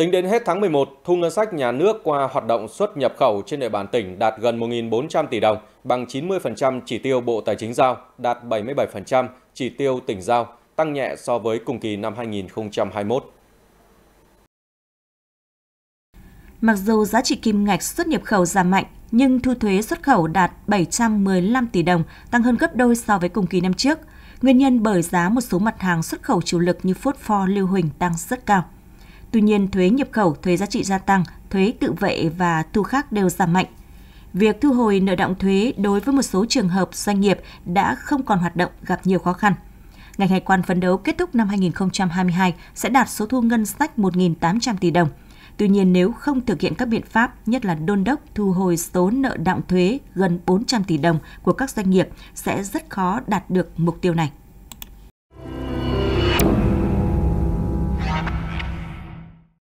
Tính đến hết tháng 11, thu ngân sách nhà nước qua hoạt động xuất nhập khẩu trên địa bàn tỉnh đạt gần 1.400 tỷ đồng, bằng 90% chỉ tiêu Bộ Tài chính giao, đạt 77% chỉ tiêu tỉnh giao, tăng nhẹ so với cùng kỳ năm 2021. Mặc dù giá trị kim ngạch xuất nhập khẩu giảm mạnh, nhưng thu thuế xuất khẩu đạt 715 tỷ đồng, tăng hơn gấp đôi so với cùng kỳ năm trước. Nguyên nhân bởi giá một số mặt hàng xuất khẩu chủ lực như phốt pho, lưu huỳnh tăng rất cao. Tuy nhiên, thuế nhập khẩu, thuế giá trị gia tăng, thuế tự vệ và thu khác đều giảm mạnh. Việc thu hồi nợ động thuế đối với một số trường hợp doanh nghiệp đã không còn hoạt động gặp nhiều khó khăn. Ngành hải quan phấn đấu kết thúc năm 2022 sẽ đạt số thu ngân sách 1.800 tỷ đồng. Tuy nhiên nếu không thực hiện các biện pháp, nhất là đôn đốc thu hồi số nợ động thuế gần 400 tỷ đồng của các doanh nghiệp sẽ rất khó đạt được mục tiêu này.